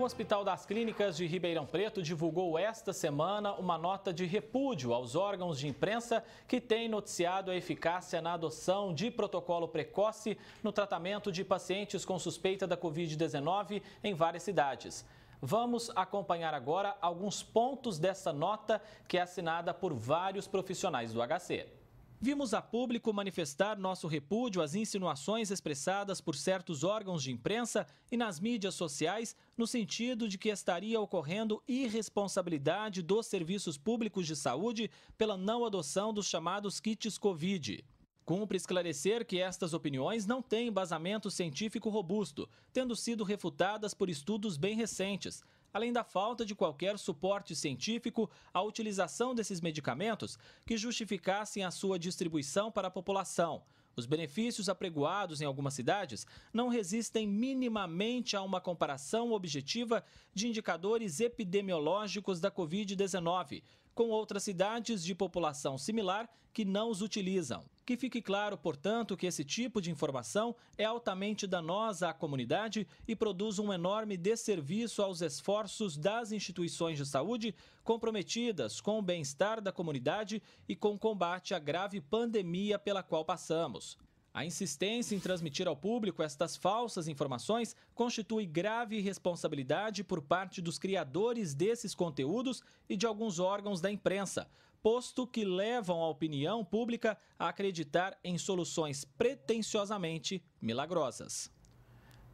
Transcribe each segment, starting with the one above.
O Hospital das Clínicas de Ribeirão Preto divulgou esta semana uma nota de repúdio aos órgãos de imprensa que têm noticiado a eficácia na adoção de protocolo precoce no tratamento de pacientes com suspeita da Covid-19 em várias cidades. Vamos acompanhar agora alguns pontos dessa nota que é assinada por vários profissionais do HC. Vimos a público manifestar nosso repúdio às insinuações expressadas por certos órgãos de imprensa e nas mídias sociais no sentido de que estaria ocorrendo irresponsabilidade dos serviços públicos de saúde pela não adoção dos chamados kits Covid. Cumpre esclarecer que estas opiniões não têm embasamento científico robusto, tendo sido refutadas por estudos bem recentes, além da falta de qualquer suporte científico à utilização desses medicamentos que justificassem a sua distribuição para a população. Os benefícios apregoados em algumas cidades não resistem minimamente a uma comparação objetiva de indicadores epidemiológicos da Covid-19, com outras cidades de população similar que não os utilizam. Que fique claro, portanto, que esse tipo de informação é altamente danosa à comunidade e produz um enorme desserviço aos esforços das instituições de saúde comprometidas com o bem-estar da comunidade e com o combate à grave pandemia pela qual passamos. A insistência em transmitir ao público estas falsas informações constitui grave responsabilidade por parte dos criadores desses conteúdos e de alguns órgãos da imprensa, posto que levam a opinião pública a acreditar em soluções pretensiosamente milagrosas.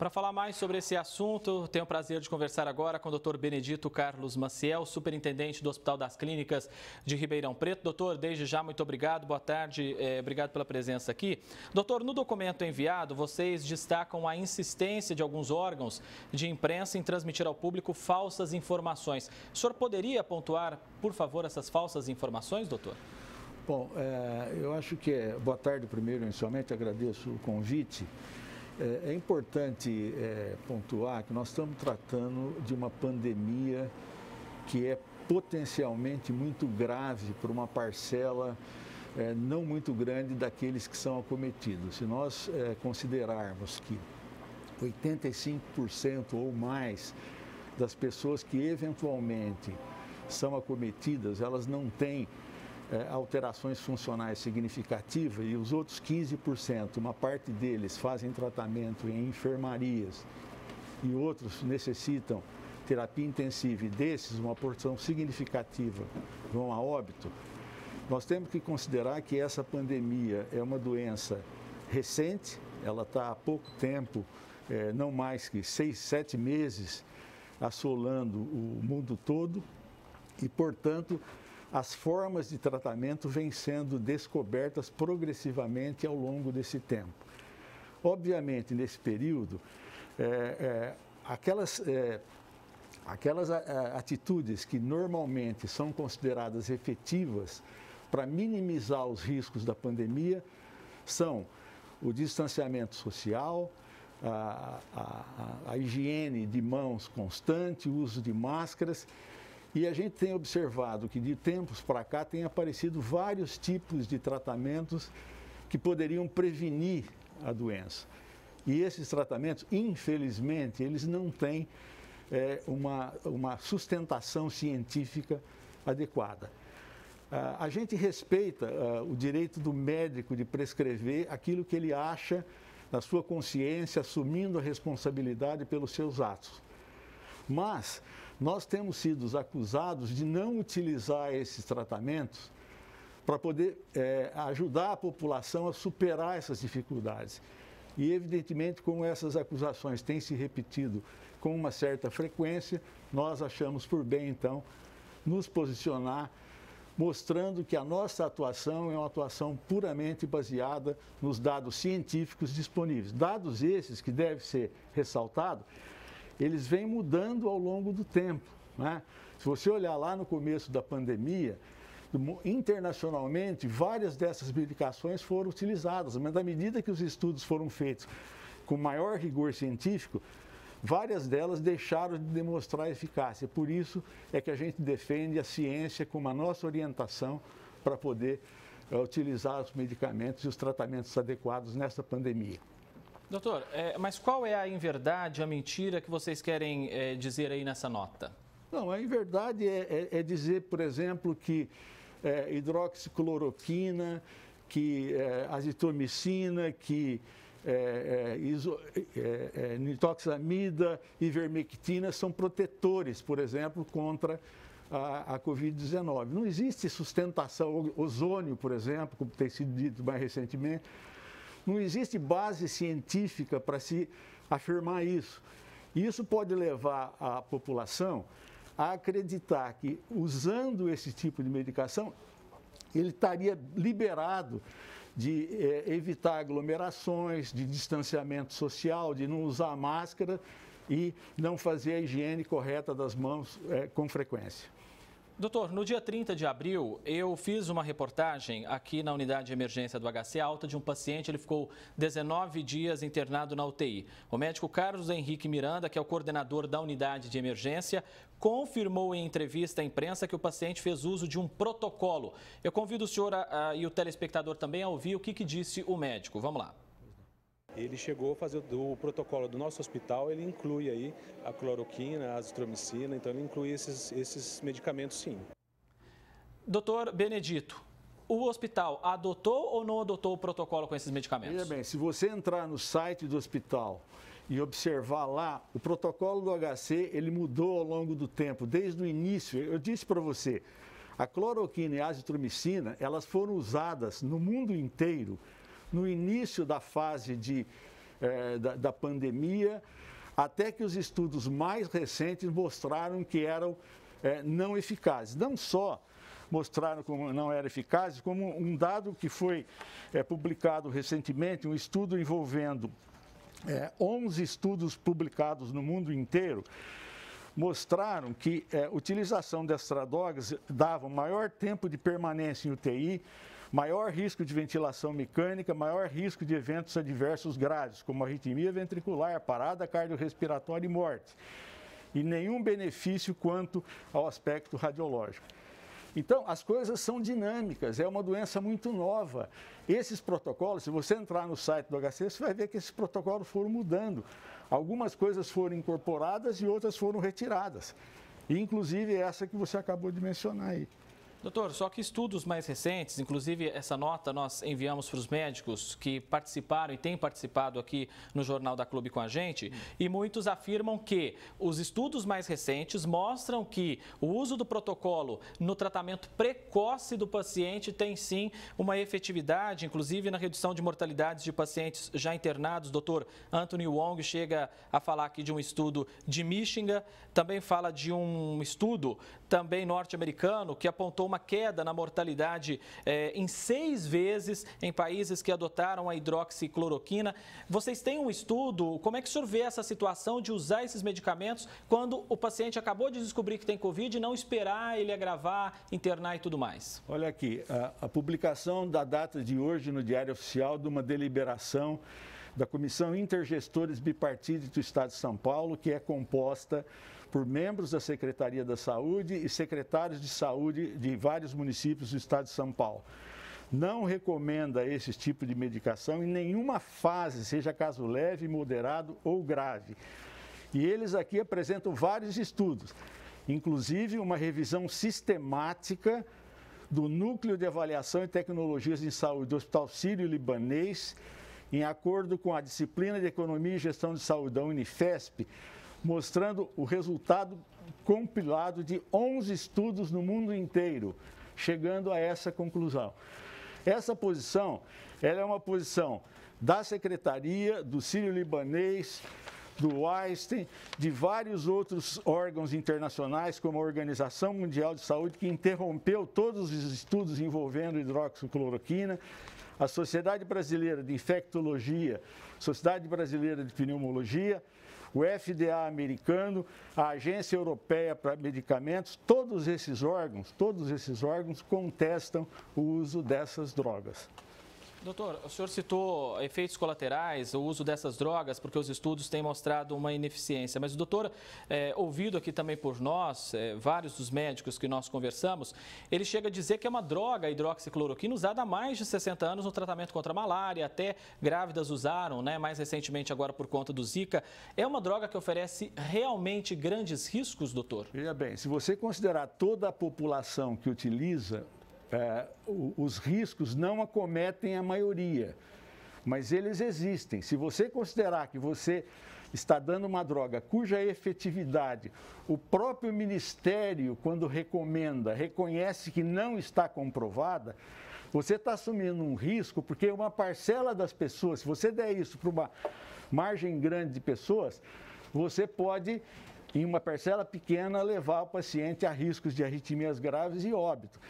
Para falar mais sobre esse assunto, tenho o prazer de conversar agora com o Dr. Benedito Carlos Maciel, superintendente do Hospital das Clínicas de Ribeirão Preto. Doutor, desde já, muito obrigado, boa tarde, eh, obrigado pela presença aqui. Doutor, no documento enviado, vocês destacam a insistência de alguns órgãos de imprensa em transmitir ao público falsas informações. O senhor poderia pontuar, por favor, essas falsas informações, doutor? Bom, é, eu acho que é. Boa tarde, primeiro, inicialmente, agradeço o convite. É, é, importante é, pontuar que nós estamos tratando de uma pandemia que é potencialmente muito grave para uma parcela é, não muito grande daqueles que são acometidos. Se nós é, considerarmos que 85% ou mais das pessoas que eventualmente são acometidas, elas não têm é, alterações funcionais significativas e os outros 15%, uma parte deles fazem tratamento em enfermarias e outros necessitam terapia intensiva e desses uma porção significativa vão a óbito, nós temos que considerar que essa pandemia é uma doença recente, ela está há pouco tempo, é, não mais que seis, sete meses, assolando o mundo todo e, portanto, as formas de tratamento vêm sendo descobertas progressivamente ao longo desse tempo. Obviamente, nesse período, é, é, aquelas, é, aquelas é, atitudes que normalmente são consideradas efetivas para minimizar os riscos da pandemia são o distanciamento social, a, a, a, a higiene de mãos constante, o uso de máscaras e a gente tem observado que de tempos para cá tem aparecido vários tipos de tratamentos que poderiam prevenir a doença. E esses tratamentos, infelizmente, eles não têm é, uma, uma sustentação científica adequada. Ah, a gente respeita ah, o direito do médico de prescrever aquilo que ele acha na sua consciência, assumindo a responsabilidade pelos seus atos. Mas nós temos sido acusados de não utilizar esses tratamentos para poder é, ajudar a população a superar essas dificuldades. E, evidentemente, como essas acusações têm se repetido com uma certa frequência, nós achamos por bem, então, nos posicionar, mostrando que a nossa atuação é uma atuação puramente baseada nos dados científicos disponíveis. Dados esses que deve ser ressaltado, eles vêm mudando ao longo do tempo. Né? Se você olhar lá no começo da pandemia, internacionalmente, várias dessas medicações foram utilizadas, mas à medida que os estudos foram feitos com maior rigor científico, várias delas deixaram de demonstrar eficácia. Por isso é que a gente defende a ciência como a nossa orientação para poder eh, utilizar os medicamentos e os tratamentos adequados nessa pandemia. Doutor, é, mas qual é a inverdade, a mentira que vocês querem é, dizer aí nessa nota? Não, a inverdade é, é, é dizer, por exemplo, que é, hidroxicloroquina, que é, azitromicina, que é, é, iso, é, nitoxamida, são protetores, por exemplo, contra a, a Covid-19. Não existe sustentação, ozônio, por exemplo, como tem sido dito mais recentemente, não existe base científica para se afirmar isso. Isso pode levar a população a acreditar que, usando esse tipo de medicação, ele estaria liberado de é, evitar aglomerações, de distanciamento social, de não usar máscara e não fazer a higiene correta das mãos é, com frequência. Doutor, no dia 30 de abril, eu fiz uma reportagem aqui na unidade de emergência do HC Alta de um paciente, ele ficou 19 dias internado na UTI. O médico Carlos Henrique Miranda, que é o coordenador da unidade de emergência, confirmou em entrevista à imprensa que o paciente fez uso de um protocolo. Eu convido o senhor a, a, e o telespectador também a ouvir o que, que disse o médico. Vamos lá. Ele chegou a fazer o protocolo do nosso hospital, ele inclui aí a cloroquina, a azitromicina, então ele inclui esses, esses medicamentos sim. Doutor Benedito, o hospital adotou ou não adotou o protocolo com esses medicamentos? Veja bem, se você entrar no site do hospital e observar lá, o protocolo do HC, ele mudou ao longo do tempo, desde o início. Eu disse para você, a cloroquina e a azitromicina, elas foram usadas no mundo inteiro no início da fase de, eh, da, da pandemia, até que os estudos mais recentes mostraram que eram é, não eficazes. Não só mostraram como não eram eficazes, como um dado que foi é, publicado recentemente, um estudo envolvendo é, 11 estudos publicados no mundo inteiro, mostraram que a utilização de drogas dava maior tempo de permanência em UTI, maior risco de ventilação mecânica, maior risco de eventos adversos graves, como arritmia ventricular, parada cardiorrespiratória e morte. E nenhum benefício quanto ao aspecto radiológico. Então, as coisas são dinâmicas, é uma doença muito nova. Esses protocolos, se você entrar no site do HC, você vai ver que esses protocolos foram mudando. Algumas coisas foram incorporadas e outras foram retiradas. Inclusive essa que você acabou de mencionar aí. Doutor, só que estudos mais recentes, inclusive essa nota nós enviamos para os médicos que participaram e têm participado aqui no Jornal da Clube com a gente, e muitos afirmam que os estudos mais recentes mostram que o uso do protocolo no tratamento precoce do paciente tem sim uma efetividade, inclusive na redução de mortalidades de pacientes já internados. Doutor Anthony Wong chega a falar aqui de um estudo de Michigan, também fala de um estudo também norte-americano que apontou uma queda na mortalidade é, em seis vezes em países que adotaram a hidroxicloroquina. Vocês têm um estudo? Como é que o senhor vê essa situação de usar esses medicamentos quando o paciente acabou de descobrir que tem Covid e não esperar ele agravar, internar e tudo mais? Olha aqui, a, a publicação da data de hoje no Diário Oficial de uma deliberação da Comissão Intergestores Bipartite do Estado de São Paulo, que é composta por membros da Secretaria da Saúde e secretários de saúde de vários municípios do Estado de São Paulo. Não recomenda esse tipo de medicação em nenhuma fase, seja caso leve, moderado ou grave. E eles aqui apresentam vários estudos, inclusive uma revisão sistemática do Núcleo de Avaliação e Tecnologias em Saúde do Hospital Sírio-Libanês, em acordo com a disciplina de Economia e Gestão de Saúde da Unifesp, mostrando o resultado compilado de 11 estudos no mundo inteiro, chegando a essa conclusão. Essa posição, ela é uma posição da Secretaria, do Sírio Libanês, do Einstein, de vários outros órgãos internacionais, como a Organização Mundial de Saúde, que interrompeu todos os estudos envolvendo hidroxicloroquina, a Sociedade Brasileira de Infectologia, Sociedade Brasileira de Pneumologia, o FDA americano, a Agência Europeia para Medicamentos, todos esses órgãos, todos esses órgãos contestam o uso dessas drogas. Doutor, o senhor citou efeitos colaterais, o uso dessas drogas, porque os estudos têm mostrado uma ineficiência. Mas o doutor, é, ouvido aqui também por nós, é, vários dos médicos que nós conversamos, ele chega a dizer que é uma droga, a hidroxicloroquina, usada há mais de 60 anos no tratamento contra a malária, até grávidas usaram, né, mais recentemente agora por conta do Zika. É uma droga que oferece realmente grandes riscos, doutor? Veja bem, se você considerar toda a população que utiliza, é, os riscos não acometem a maioria, mas eles existem. Se você considerar que você está dando uma droga cuja efetividade o próprio ministério, quando recomenda, reconhece que não está comprovada, você está assumindo um risco, porque uma parcela das pessoas, se você der isso para uma margem grande de pessoas, você pode, em uma parcela pequena, levar o paciente a riscos de arritmias graves e óbito.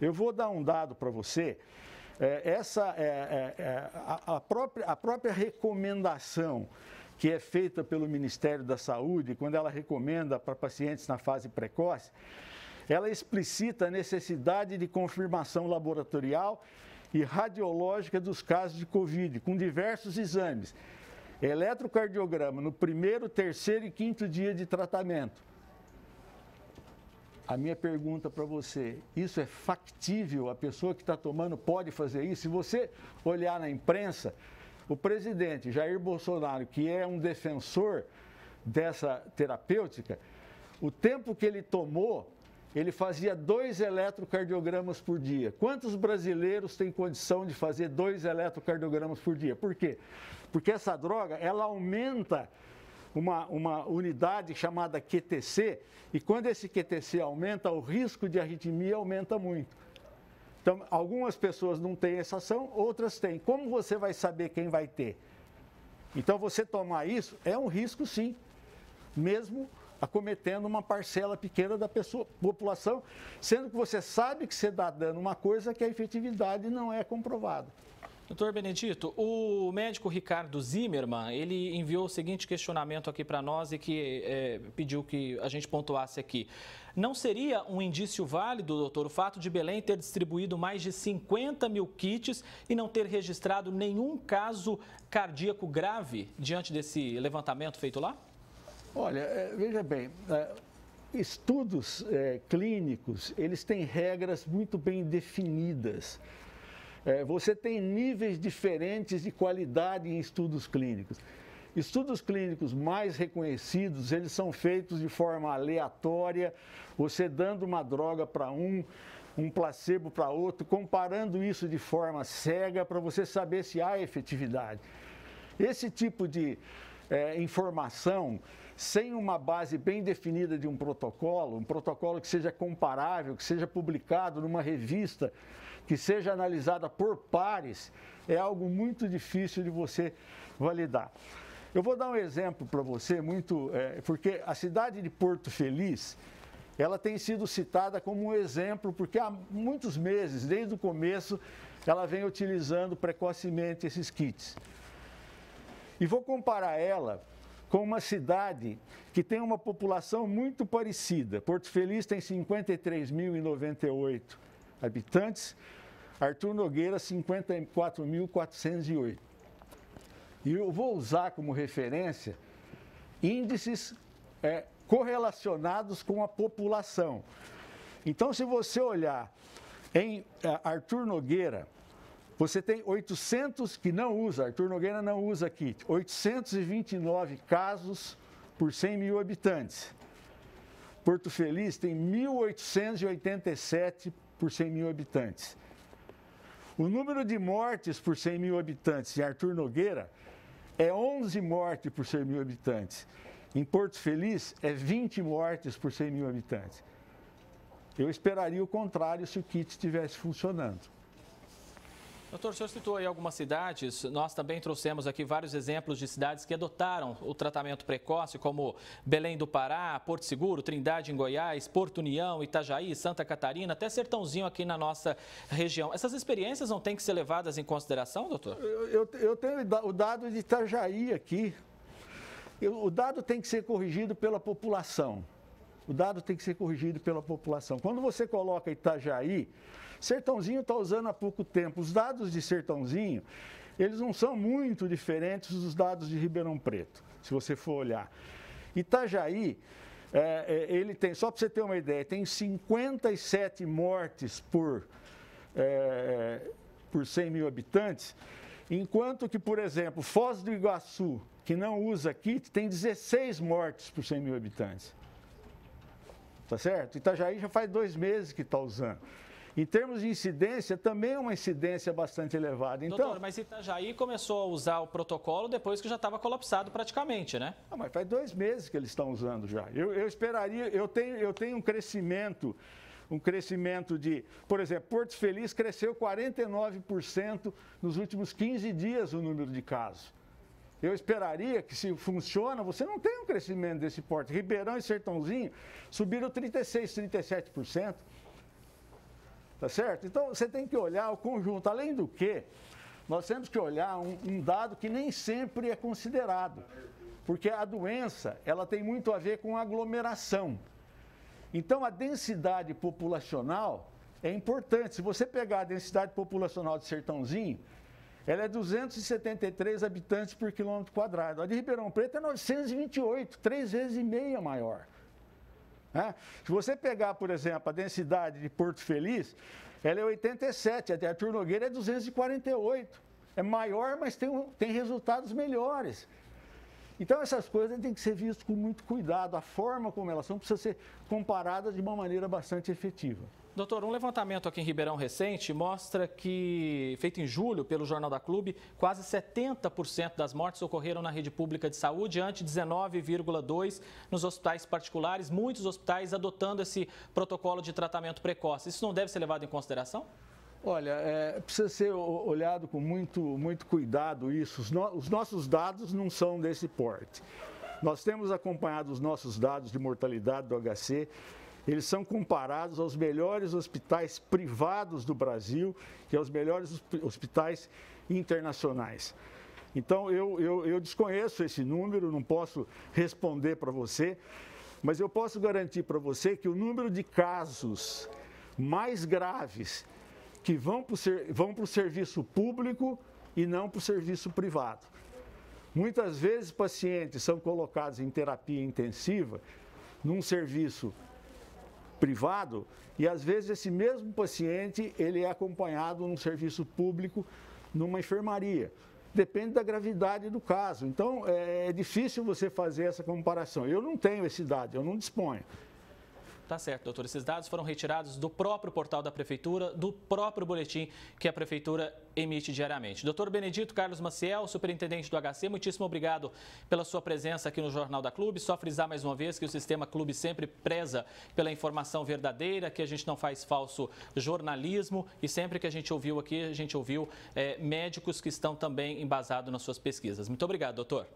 Eu vou dar um dado para você. É, essa é, é, é, a, a, própria, a própria recomendação que é feita pelo Ministério da Saúde, quando ela recomenda para pacientes na fase precoce, ela explicita a necessidade de confirmação laboratorial e radiológica dos casos de Covid, com diversos exames. Eletrocardiograma no primeiro, terceiro e quinto dia de tratamento. A minha pergunta para você: isso é factível? A pessoa que está tomando pode fazer isso? Se você olhar na imprensa, o presidente Jair Bolsonaro, que é um defensor dessa terapêutica, o tempo que ele tomou, ele fazia dois eletrocardiogramas por dia. Quantos brasileiros têm condição de fazer dois eletrocardiogramas por dia? Por quê? Porque essa droga, ela aumenta uma, uma unidade chamada QTC, e quando esse QTC aumenta, o risco de arritmia aumenta muito. Então, algumas pessoas não têm essa ação, outras têm. Como você vai saber quem vai ter? Então, você tomar isso é um risco, sim, mesmo acometendo uma parcela pequena da pessoa, população, sendo que você sabe que você está dando uma coisa que a efetividade não é comprovada. Doutor Benedito, o médico Ricardo Zimmermann, ele enviou o seguinte questionamento aqui para nós e que é, pediu que a gente pontuasse aqui. Não seria um indício válido, doutor, o fato de Belém ter distribuído mais de 50 mil kits e não ter registrado nenhum caso cardíaco grave diante desse levantamento feito lá? Olha, é, veja bem, é, estudos é, clínicos, eles têm regras muito bem definidas. É, você tem níveis diferentes de qualidade em estudos clínicos. Estudos clínicos mais reconhecidos, eles são feitos de forma aleatória, você dando uma droga para um, um placebo para outro, comparando isso de forma cega para você saber se há efetividade. Esse tipo de é, informação sem uma base bem definida de um protocolo, um protocolo que seja comparável, que seja publicado numa revista que seja analisada por pares, é algo muito difícil de você validar. Eu vou dar um exemplo para você, muito, é, porque a cidade de Porto Feliz, ela tem sido citada como um exemplo, porque há muitos meses, desde o começo, ela vem utilizando precocemente esses kits. E vou comparar ela com uma cidade que tem uma população muito parecida. Porto Feliz tem 53.098 habitantes, Arthur Nogueira, 54.408. E eu vou usar como referência índices é, correlacionados com a população. Então, se você olhar em é, Arthur Nogueira, você tem 800 que não usa, Arthur Nogueira não usa aqui, 829 casos por 100 mil habitantes. Porto Feliz tem 1.887 por 100 mil habitantes. O número de mortes por 100 mil habitantes em Arthur Nogueira é 11 mortes por 100 mil habitantes. Em Porto Feliz, é 20 mortes por 100 mil habitantes. Eu esperaria o contrário se o kit estivesse funcionando. Doutor, o senhor citou aí algumas cidades, nós também trouxemos aqui vários exemplos de cidades que adotaram o tratamento precoce, como Belém do Pará, Porto Seguro, Trindade em Goiás, Porto União, Itajaí, Santa Catarina, até Sertãozinho aqui na nossa região. Essas experiências não têm que ser levadas em consideração, doutor? Eu, eu, eu tenho o dado de Itajaí aqui. Eu, o dado tem que ser corrigido pela população. O dado tem que ser corrigido pela população. Quando você coloca Itajaí Sertãozinho está usando há pouco tempo. Os dados de Sertãozinho, eles não são muito diferentes dos dados de Ribeirão Preto, se você for olhar. Itajaí, é, é ele tem, só para você ter uma ideia, tem 57 mortes por, é, por 100 mil habitantes, enquanto que, por exemplo, Foz do Iguaçu, que não usa kit, tem 16 mortes por 100 mil habitantes. Tá certo? Itajaí já faz dois meses que está usando. Em termos de incidência, também é uma incidência bastante elevada. Então, Doutor, mas Itajaí começou a usar o protocolo depois que já estava colapsado praticamente, né? Não, ah, mas faz dois meses que eles estão usando já. Eu, eu esperaria, eu tenho, eu tenho um crescimento um crescimento de, por exemplo, Porto Feliz cresceu 49% nos últimos 15 dias o número de casos. Eu esperaria que se funciona, você não tem um crescimento desse porte. Ribeirão e Sertãozinho subiram 36, 37%. Tá certo? Então você tem que olhar o conjunto. Além do que, nós temos que olhar um, um dado que nem sempre é considerado. Porque a doença, ela tem muito a ver com aglomeração. Então a densidade populacional é importante. Se você pegar a densidade populacional de Sertãozinho, ela é 273 habitantes por quilômetro quadrado. A de Ribeirão Preto é 928, três vezes e meia maior. Né? Se você pegar, por exemplo, a densidade de Porto Feliz, ela é 87, até a Turnogueira é 248. É maior, mas tem, tem resultados melhores. Então essas coisas têm que ser vistas com muito cuidado, a forma como elas são precisa ser comparada de uma maneira bastante efetiva. Doutor, um levantamento aqui em Ribeirão recente mostra que, feito em julho pelo Jornal da Clube, quase 70% das mortes ocorreram na rede pública de saúde, ante 19,2% nos hospitais particulares, muitos hospitais adotando esse protocolo de tratamento precoce. Isso não deve ser levado em consideração? Olha, é, precisa ser olhado com muito, muito cuidado isso. Os, no, os nossos dados não são desse porte. Nós temos acompanhado os nossos dados de mortalidade do HC eles são comparados aos melhores hospitais privados do Brasil e aos melhores hospitais internacionais. Então, eu, eu, eu desconheço esse número, não posso responder para você, mas eu posso garantir para você que o número de casos mais graves que vão para o ser, vão serviço público e não para o serviço privado. Muitas vezes pacientes são colocados em terapia intensiva num serviço privado e às vezes esse mesmo paciente ele é acompanhado num serviço público numa enfermaria. Depende da gravidade do caso. Então é, é difícil você fazer essa comparação. Eu não tenho esse dado, eu não disponho. Tá certo, doutor. Esses dados foram retirados do próprio portal da Prefeitura, do próprio boletim que a Prefeitura emite diariamente. Doutor Benedito Carlos Maciel, superintendente do HC, muitíssimo obrigado pela sua presença aqui no Jornal da Clube. Só frisar mais uma vez que o sistema Clube sempre preza pela informação verdadeira, que a gente não faz falso jornalismo e sempre que a gente ouviu aqui, a gente ouviu é, médicos que estão também embasados nas suas pesquisas. Muito obrigado, doutor.